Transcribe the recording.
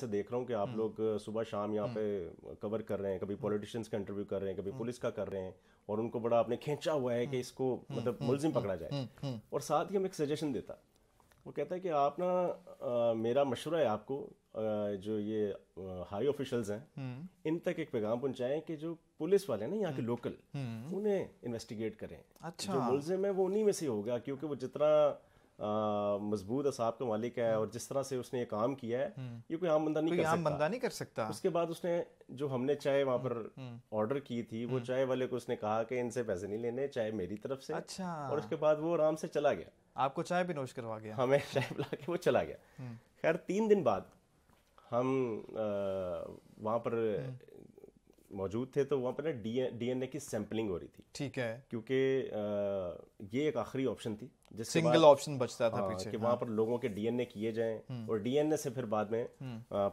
से देख रहा हूँ कि आप हम्म। लोग सुबह शाम यहाँ हम्म। पे कवर कर रहे हैं कभी पॉलिटिशियंस का इंटरव्यू कर रहे हैं कभी पुलिस हम्म। का कर रहे हैं और उनको बड़ा आपने खींचा हुआ है कि इसको मतलब मुलजिम पकड़ा जाए और साथ ही हम एक सजेशन देता वो कहता है कि आप ना मेरा मशवरा है आपको जो ये हाई ऑफिशल्स हैं इन तक एक पैगाम पहुंचाएं कि जो पुलिस वाले ना यहाँ के लोकल उन्हें इन्वेस्टिगेट करें अच्छा जो मुलजिम है वो उन्हीं में से होगा क्योंकि वो जितना मजबूत असाब का मालिक है और जिस तरह से उसने ये काम किया है हम्म। ये कोई आम बंदा नहीं कर सकता बंदा नहीं कर सकता उसके बाद उसने जो हमने चाय वहाँ पर हम्म, हम्म। ऑर्डर की थी वो चाय वाले को उसने कहा कि इनसे पैसे नहीं लेने चाय मेरी तरफ से अच्छा और उसके बाद वो आराम से चला गया आपको चाय भी नोश करवा गया हमें चाय पिला के वो चला गया खैर तीन दिन बाद हम वहाँ पर मौजूद थे तो वहाँ पर ना डी एन की सैम्पलिंग हो रही थी ठीक है क्योंकि ये एक आखिरी ऑप्शन थी जिस सिंगल ऑप्शन बचता था हाँ, पीछे कि हाँ। वहाँ पर लोगों के डीएनए किए जाएं हम्म। और डीएनए से फिर बाद में हम्म।